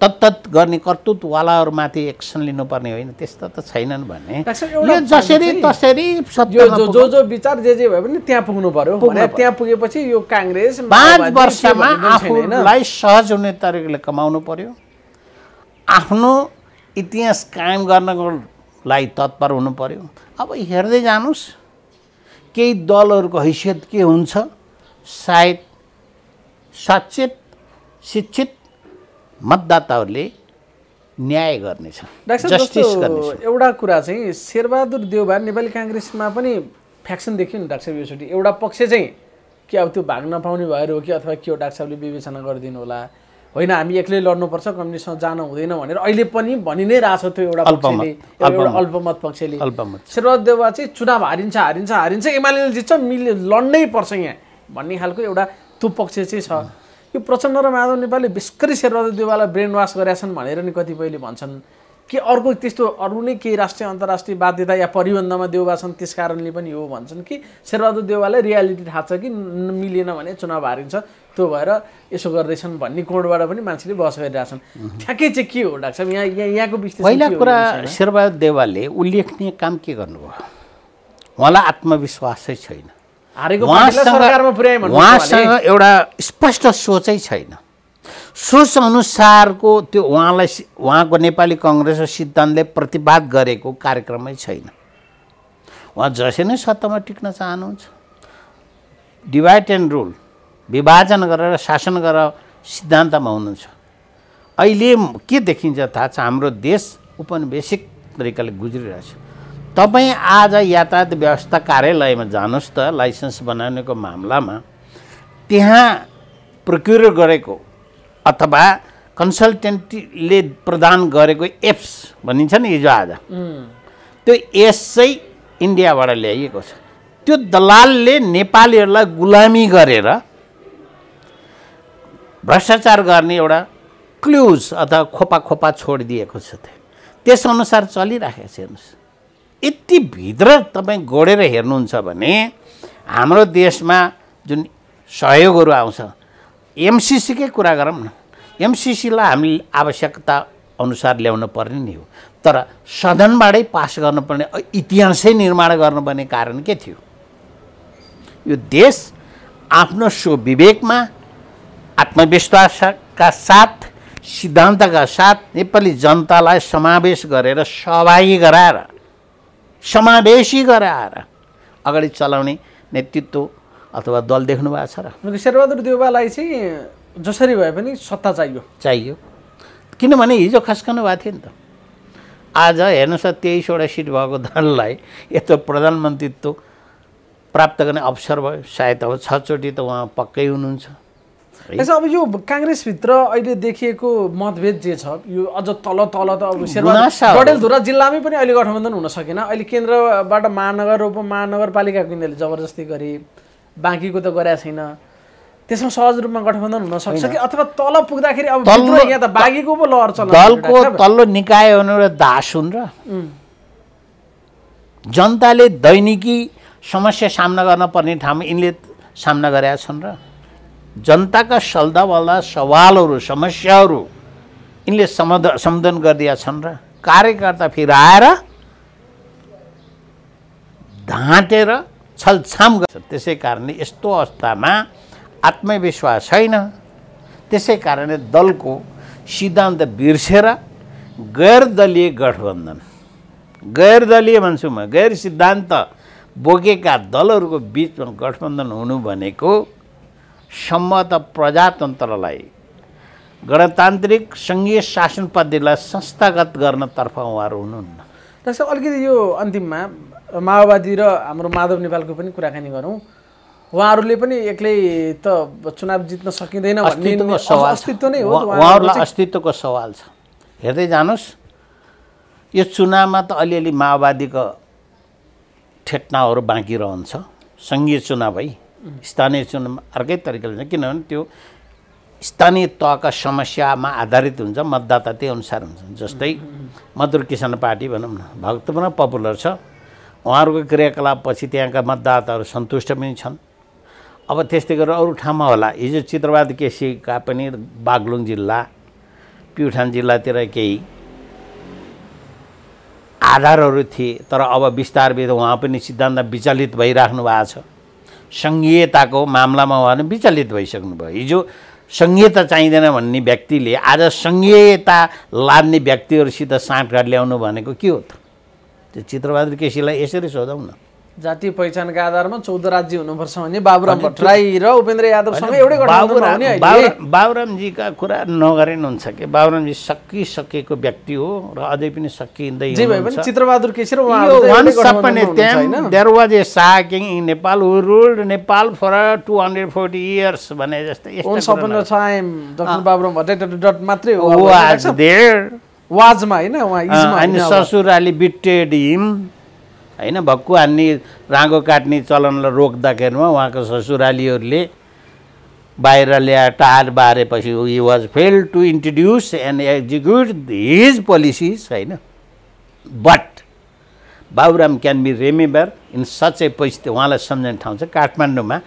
तत्त गर्ने कर्तृत्ववालाहरूमाथि एक्सन लिनुपर्ने होइन त्यस्तो त छैनन् भने यो जसरी तसरी जो जो जो विचार जे जे भए पनि त्यहाँ पुग्नु पर्यो त्यहाँ पुगेपछि यो काङ्ग्रेस पाँच वर्षमा आफूलाई सहज हुने तरिकाले कमाउनु पर्यो आफ्नो इतिहास कायम गर्नको लागि तत्पर हुनु पर्यो अब हेर्दै जानुहोस् केही दलहरूको हैसियत के हुन्छ सायद सचेत शिक्षित मतदाताहरूले न्याय गर्नेछ एउटा कुरा चाहिँ शेरबहादुर देउबा नेपाली काङ्ग्रेसमा पनि फ्याक्सन देखियो नि डाक्टर साहबचोटि एउटा पक्ष चाहिँ कि अब त्यो भाग नपाउने भएर हो कि अथवा के हो डाक्टर साहबले विवेचना गरिदिनु होला होइन हामी एक्लै लड्नुपर्छ कम्युनिस्टसँग जानु हुँदैन भनेर अहिले पनि भनि नै रहेको छ त्यो एउटा पक्षले अल्पमत पक्षले शेरबहादुर देउवा चाहिँ चुनाव हारिन्छ हारिन्छ हारिन्छ एमाले जित्छ मिल्ने लड्नै पर्छ यहाँ भन्ने खालको एउटा त्यो पक्ष चाहिँ छ यो प्रचण्ड र माधव नेपालले विस्करी शेरबहादुर ब्रेन वास गरेका छन् भनेर नि कतिपयले भन्छन् कि अर्को त्यस्तो अरू नै केही राष्ट्रिय अन्तर्राष्ट्रिय बाध्यता या परिबन्धमा देउवा छन् त्यस कारणले पनि हो भन्छन् कि शेरबहादुर देउवालाई रियालिटी थाहा छ कि मिलेन भने चुनाव हारिन्छ त्यो भएर यसो गर्दैछन् भन्ने कोणबाट पनि मान्छेले बहस गरिरहेछन् ठ्याक्कै चाहिँ के हो डाक्टर साहब यहाँ यहाँ यहाँको विषय पहिला कुरा शेरबहादुर देवालले उल्लेखनीय काम के गर्नुभयो उहाँलाई आत्मविश्वासै छैन उहाँसँग एउटा स्पष्ट सोचै छैन सोच अनुसारको त्यो उहाँलाई उहाँको नेपाली कङ्ग्रेस र सिद्धान्तले प्रतिवाद गरेको कार्यक्रमै छैन उहाँ जसले नै सत्तामा टिक्न चाहनुहुन्छ डिभाइड एन्ड रुल विभाजन गरेर शासन गरेर सिद्धान्तमा हुनुहुन्छ अहिले के देखिन्छ थाहा छ हाम्रो देश उपनिवेशिक तरिकाले गुज्रिरहेछ तपाईँ आज यातायात व्यवस्था कार्यालयमा जानुहोस् त लाइसेन्स बनाउनेको मामलामा त्यहाँ प्रक्युर गरेको अथवा कन्सल्टेन्टले प्रदान गरेको एप्स भनिन्छ नि हिजो आज त्यो एप्स चाहिँ इन्डियाबाट ल्याइएको छ त्यो दलालले नेपालीहरूलाई गुलामी गरेर भ्रष्टाचार गर्ने एउटा क्लुज अथवा खोपा खोपा छोडिदिएको छ त्यो त्यसअनुसार चलिराखेको छ हेर्नुहोस् यति भित्र तपाईँ गोडेर हेर्नुहुन्छ भने हाम्रो देशमा जुन सहयोगहरू आउँछ एमसिसीकै कुरा गरौँ न एमसिसीलाई हामी आवश्यकता अनुसार ल्याउनु पर्ने नि हो तर सदनबाटै पास गर्नुपर्ने इतिहासै निर्माण गर्नुपर्ने कारण के थियो यो देश आफ्नो स्वविवेकमा आत्मविश्वासका साथ सिद्धान्तका साथ नेपाली जनतालाई समावेश गरेर सहभागी गराएर समावेशी गराएर अगाडि चलाउने नेतृत्व अथवा दल देख्नु भएको छ र शेरबहादुर देवालाई चाहिँ जसरी भए पनि सत्ता चाहियो चाहियो किनभने हिजो खस्कनु भएको थियो नि त आज हेर्नुहोस् तेइसवटा सिट भएको दललाई यत्रो प्रधानमन्त्रीत्व प्राप्त गर्ने अवसर भयो सायद अब छचोटि त उहाँ पक्कै हुनुहुन्छ यसो अब यो काङ्ग्रेसभित्र अहिले देखिएको मतभेद जे छ यो अझ तल तल त अब डडेलधुरा जिल्लामै पनि अहिले गठबन्धन हुन सकेन अहिले केन्द्रबाट महानगर उपमहानगरपालिकाको यिनीहरूले जबरजस्ती गरे बाँकीको त गरेका छैन त्यसमा सहज रूपमा गठबन्धन हुन सक्छ कि अथवा तल पुग्दाखेरि अब यहाँ त बाँकीको पो लहर चल्छ दलको तल्लो निकाय र दास हुन् र जनताले दैनिकी समस्या सामना गर्न पर्ने ठाउँमा यिनले सामना गरेका छन् र जनताका सल्दावाला सवालहरू समस्याहरू यिनले समाध सम्बोधन गरिदिएका छन् र कार्यकर्ता फेरि आएर ढाँटेर छलछाम गर्छ त्यसै कारणले यस्तो अवस्थामा आत्मविश्वास छैन त्यसै कारणले दलको सिद्धान्त बिर्सेर गैर दलीय गठबन्धन गैर दलीय भन्छु म गैर सिद्धान्त बोकेका दलहरूको बिचमा गठबन्धन हुनु भनेको सम्मत प्रजातन्त्रलाई गणतान्त्रिक सङ्घीय शासन पद्धतिलाई संस्थागत गर्नतर्फ उहाँहरू हुनुहुन्न जस्तो अलिकति यो अन्तिममा माओवादी र हाम्रो माधव नेपालको पनि कुराकानी गरौँ उहाँहरूले पनि एक्लै त चुनाव जित्न सकिँदैन अस्तित्व नै हो उहाँहरूलाई अस्तित्वको सवाल छ हेर्दै जानुहोस् यो चुनावमा त अलिअलि माओवादीको ठेटनाहरू बाँकी रहन्छ सङ्घीय चुनाव है स्थानीय चुनाव अर्कै तरिकाले हुन्छ किनभने त्यो स्थानीय तहका समस्यामा आधारित हुन्छ मतदाता त्यही अनुसार हुन्छ जस्तै मधुर किसान पार्टी भनौँ न भक्त पनि पपुलर छ उहाँहरूको क्रियाकलापपछि त्यहाँका मतदाताहरू सन्तुष्ट पनि छन् अब त्यस्तै गरेर अरू ठाउँमा होला हिजो चित्रबाद केसीका पनि बागलुङ जिल्ला प्युठान जिल्लातिर केही आधारहरू थिए तर अब बिस्तार उहाँ पनि सिद्धान्त विचलित भइराख्नु भएको छ सङ्घीयताको मामलामा उहाँले विचलित भइसक्नुभयो हिजो सङ्घीयता चाहिँदैन भन्ने व्यक्तिले आज सङ्घीयता लाद्ने व्यक्तिहरूसित साँठगाँठ ल्याउनु भनेको के हो त त्यो चित्रबहादुर केसीलाई यसरी सोधौँ न जातीय पहिचानका आधारमा चौध राज्य हुनुपर्छ भने बाबुराम भट्टराई र उपेन्द्र यादवसँग एउटै बाबुरामजीका कुरा नगरे हुन्छ कि बाबुरामजी सकिसकेको व्यक्ति हो र अझै पनि सकिँदै Chitrabahadur KC there was a साकिङ Nepal who ruled Nepal for two hundred forty years भने जस्तै बाबुराम डट मात्रै हो वाजमा होइन ससुराले बिटेड हिम होइन भक्कु हान्ने राँगो काट्ने चलनलाई रोक्दाखेरिमा उहाँको ससुरालीहरूले बाहिर ल्याएर टार बारेपछि he was fail to introduce and execute his policies होइन but Baburam can be remember in such a परिस्थिति उहाँलाई सम्झने ठाउँ छ काठमाडौँमा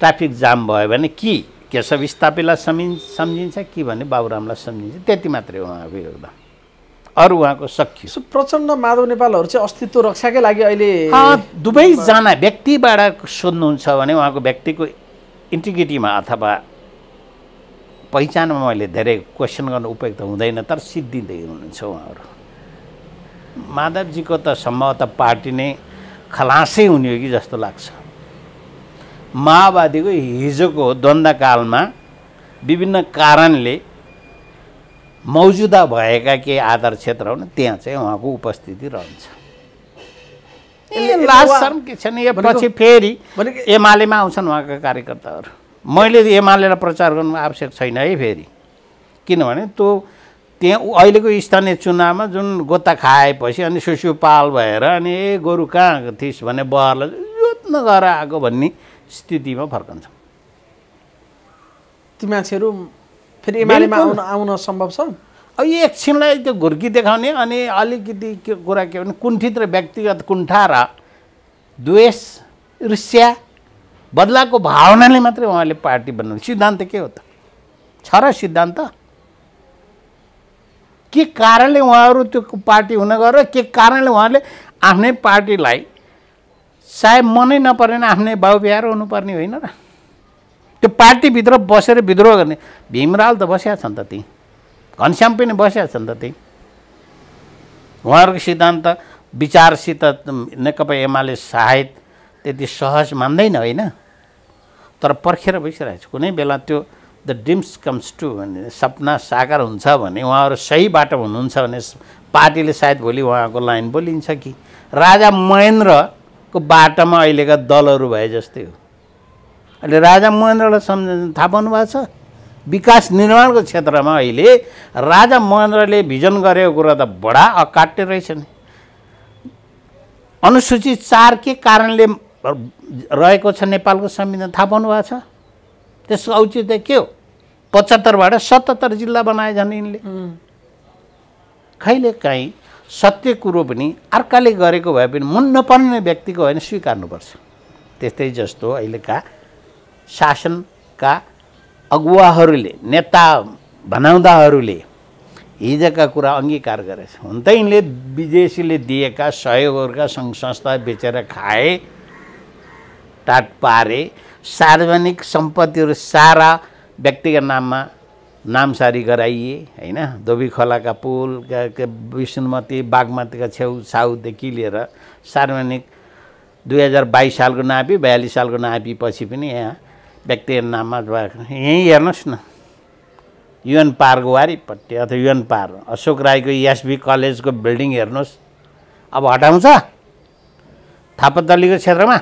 ट्राफिक जाम भयो भने कि केशव स्थापितलाई सम्झिन्छ कि भने बाबुरामलाई सम्झिन्छ त्यति मात्रै उहाँको योगदान अरू उहाँको सकियो प्रचण्ड माधव नेपालहरू चाहिँ अस्तित्व रक्षाकै लागि अहिले दुवैजना व्यक्तिबाट सोध्नुहुन्छ भने उहाँको व्यक्तिको इन्टिग्रिटीमा अथवा पहिचानमा मैले धेरै क्वेसन गर्नु उपयुक्त हुँदैन तर सिद्धिँदै हुनुहुन्छ उहाँहरू माधवजीको त सम्भवतः पार्टी नै खलासै हुने हो कि जस्तो लाग्छ माओवादीको हिजोको द्वन्द्वकालमा विभिन्न कारणले मौजुदा भएका के आधार क्षेत्र हुन् त्यहाँ चाहिँ उहाँको उपस्थिति रहन्छ पछि फेरि एमालेमा आउँछन् उहाँका कार्यकर्ताहरू मैले एमालेलाई प्रचार गर्नु आवश्यक छैन है फेरि किनभने त्यो त्यहाँ अहिलेको स्थानीय चुनावमा जुन गोता खाएपछि अनि सुसुपाल भएर अनि ए गोरु कहाँ थिइस् भने बहरलाई जोत्न गएर आएको भन्ने स्थितिमा फर्कन्छ ती मान्छेहरू फेरि एमालेमा आउन आउन सम्भव छ अब यो एकछिनलाई त्यो घुर्की देखाउने अनि अलिकति के कुरा के भने कुण्ठित र व्यक्तिगत कुण्ठा र द्वेष ऋष्या बदलाको भावनाले मात्रै उहाँले पार्टी बनाउनु सिद्धान्त के हो त छ र सिद्धान्त के कारणले उहाँहरू त्यो पार्टी हुन गएर के कारणले उहाँले आफ्नै पार्टीलाई सायद मनै नपरेन आफ्नै बाउ बिहार हुनुपर्ने होइन र त्यो पार्टीभित्र बसेर विद्रोह गर्ने भीमराल त बसेका छन् त ती घनश्याम पनि बसेका छन् त ती उहाँहरूको सिद्धान्त विचारसित नेकपा एमाले सायद त्यति सहज मान्दैन होइन तर पर्खेर बसिरहेको छ कुनै बेला त्यो द ड्रिम्स कम्स टु भन्ने सपना साकार हुन्छ भने उहाँहरू सही बाटो हुनुहुन्छ भने पार्टीले सायद भोलि उहाँको लाइन बोलिन्छ कि राजा महेन्द्रको बाटोमा अहिलेका दलहरू भए जस्तै हो अहिले राजा महेन्द्रलाई सम्झ थाहा पाउनुभएको छ विकास निर्माणको क्षेत्रमा अहिले राजा महेन्द्रले भिजन गरेको कुरा त बडा अकाट्य रहेछ नि अनुसूचित चार के कारणले रहेको छ नेपालको संविधान थाहा पाउनु भएको छ त्यसको औचित्य के हो पचहत्तरबाट सतहत्तर जिल्ला बनाए झन् यिनले कहिले काहीँ सत्य कुरो पनि अर्काले गरेको भए पनि मन नपर्ने व्यक्तिको होइन स्वीकार्नुपर्छ त्यस्तै जस्तो अहिलेका शासनका अगुवाहरूले नेता भनाउँदाहरूले हिजका कुरा अङ्गीकार गरेछ हुन त यिनले विदेशीले दिएका सहयोगहरूका सङ्घ संस्था बेचेर खाए टाट पारे सार्वजनिक सम्पत्तिहरू सारा व्यक्तिका नाममा नामसारी गराइए होइन धोबी खोलाका पुल विष्णुमती बागमतीका छेउ साउदेखि लिएर सार्वजनिक दुई हजार बाइस सालको नापी बयालिस सालको नापी पछि पनि यहाँ व्यक्तिगत नाममा भएको यहीँ हेर्नुहोस् न युएन पार्क वारिपट्टि अथवा युएन पार्क अशोक राईको एसबी कलेजको बिल्डिङ हेर्नुहोस् अब हटाउँछ थापातलीको क्षेत्रमा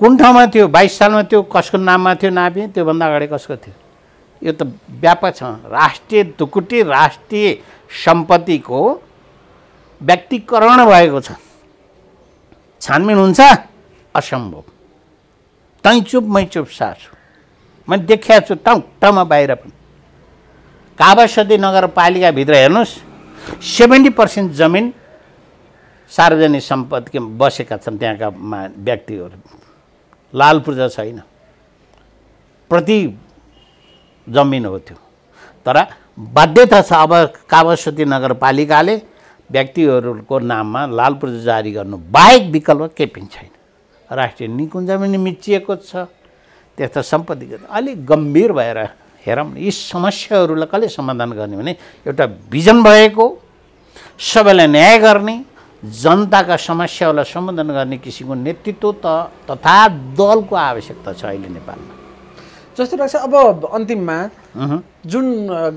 कुन ठाउँमा थियो बाइस सालमा थियो कसको नाममा थियो नापी त्योभन्दा अगाडि कसको थियो यो त व्यापक छ राष्ट्रिय दुकुटी राष्ट्रिय सम्पत्तिको व्यक्तिकरण भएको छ छानबिन हुन्छ असम्भव तैँ चुप मै चुप सासु मैले देखिया छु टाउमा बाहिर पनि कावासदी नगरपालिकाभित्र हेर्नुहोस् सेभेन्टी पर्सेन्ट जमिन सार्वजनिक सम्पत्ति बसेका छन् त्यहाँका मा व्यक्तिहरू लाल पूर्जा छैन प्रति जमिन हो त्यो तर बाध्यता छ अब कावासती नगरपालिकाले व्यक्तिहरूको नाममा लाल पूर्जा जारी गर्नु बाहेक विकल्प केही पनि छैन राष्ट्रिय निकुञ्ज पनि मिचिएको छ त्यस्तो सम्पत्तिगत अलिक गम्भीर भएर हेरौँ यी समस्याहरूलाई कसले समाधान गर्ने भने एउटा भिजन भएको सबैलाई न्याय गर्ने जनताका समस्याहरूलाई सम्बोधन गर्ने किसिमको नेतृत्व त तथा दलको आवश्यकता छ अहिले नेपालमा जस्तो लाग्छ अब अन्तिममा जुन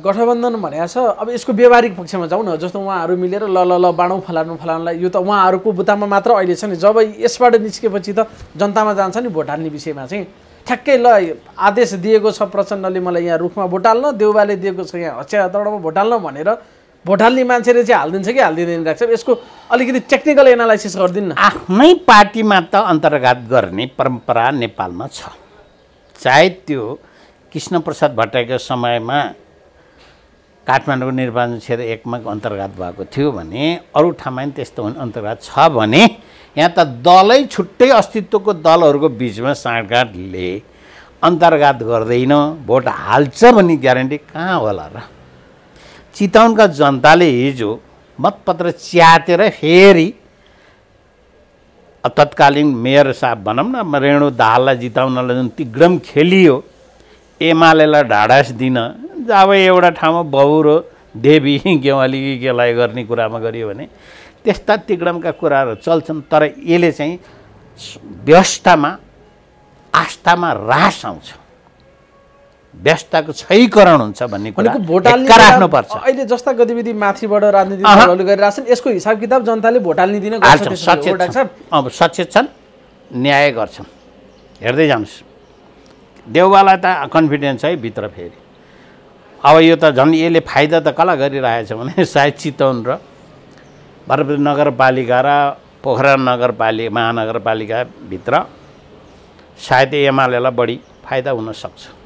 गठबन्धन भनेको छ अब यसको व्यवहारिक पक्षमा जाउँ न जस्तो उहाँहरू मिलेर ल ल ल बाँडौँ फलानु फलानुलाई यो त उहाँहरूको बुतामा मात्र अहिले छ नि जब यसबाट निस्केपछि त जनतामा जान्छ नि भोट हाल्ने विषयमा चाहिँ ठ्याक्कै ल आदेश दिएको छ प्रचण्डले मलाई यहाँ रुखमा भोट हाल्न देउबाले दिएको छ यहाँ हच्यातमा भोट हाल्न भनेर भोट हाल्ने मान्छेले चाहिँ हालिदिन्छ कि हालिदिँदैन राख्छ यसको अलिकति टेक्निकल एनालाइसिस गरिदिनु आफ्नै पार्टीमा त अन्तर्घात गर्ने परम्परा नेपालमा छ चाहे त्यो कृष्णप्रसाद भट्टराईको समयमा काठमाडौँ निर्वाचन क्षेत्र एकमा अन्तर्गत भएको थियो भने अरू ठाउँमा पनि त्यस्तो हुने अन्तर्गत छ भने यहाँ त दलै छुट्टै अस्तित्वको दलहरूको बिचमा साँडगाँठले अन्तर्गत गर्दैन भोट हाल्छ भन्ने ग्यारेन्टी कहाँ होला र चितवनका जनताले हिजो मतपत्र च्यातेर फेरि तत्कालीन मेयर साहब भनौँ न रेणु दाहाललाई जिताउनलाई जुन तिग्रम खेलियो एमालेलाई ढाडास दिन जब एउटा ठाउँमा बहुरो देवी गेवाली गेलाई गर्ने कुरामा गरियो भने त्यस्ता तिग्रमका कुराहरू चल्छन् तर यसले चाहिँ व्यवस्थामा आस्थामा रास आउँछ व्यस्तताको छैकरण हुन्छ भन्ने कुरा राख्नुपर्छ अहिले जस्ता गतिविधि माथिबाट राजनीति दलहरू गरिरहेको यसको हिसाब किताब जनताले भोट हाल्ने दिन अब सचेत छन् न्याय गर्छन् हेर्दै जानुहोस् देउवालाई त कन्फिडेन्स है भित्र फेरि अब यो त झन् यसले फाइदा त कसलाई गरिरहेछ भने सायद चितवन र भरतपुर नगरपालिका र पोखरा नगरपालिका महानगरपालिकाभित्र सायद एमालेलाई बढी फाइदा हुनसक्छ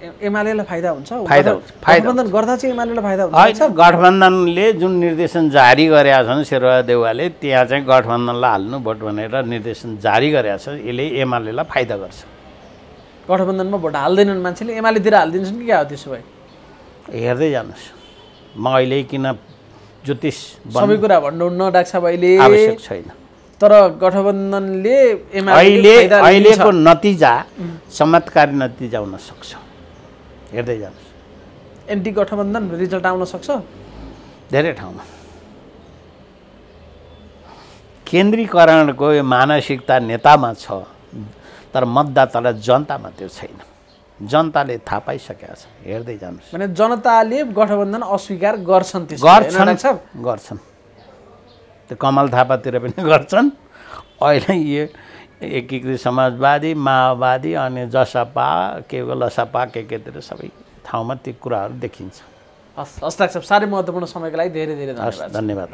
एमाले फाइदा हुन्छ गठबन्धन गर्दा चाहिँ फाइदा हुन्छ गठबन्धनले जुन निर्देशन जारी गरेका छन् शेरबहादुर देउवाले त्यहाँ चाहिँ गठबन्धनलाई हाल्नु भोट भनेर निर्देशन जारी गरेका छ यसले एमालेलाई फाइदा गर्छ गठबन्धनमा भोट हाल्दैनन् मान्छेले एमालेतिर हालिदिन्छन् कि क्या हो त्यसो भए हेर्दै जानुहोस् म अहिले किन ज्योतिष सबै कुरा भन्नु डाक्सा अहिले छैन तर गठबन्धनले अहिले अहिलेको नतिजा चमत्कारी नतिजा हुन सक्छ हेर्दै जानुहोस् एन्टी गठबन्धन रिजल्ट आउन सक्छ धेरै ठाउँमा केन्द्रीकरणको यो मानसिकता नेतामा छ तर मतदातालाई जनतामा त्यो छैन जनताले थाहा पाइसकेका छ हेर्दै जानुहोस् भने जनताले गठबन्धन अस्वीकार गर्छन् त्यो गर्छन् गर्छन् त्यो कमल थापातिर पनि गर्छन् अहिले यो एकीकृत समाजवादी माओवादी अनि जसपा के लसपा के केतिर सबै ठाउँमा त्यो कुराहरू देखिन्छ हस् हस्ताक्षर लाग्छ साह्रै महत्त्वपूर्ण समयको लागि धेरै धेरै धन्यवाद धन्यवाद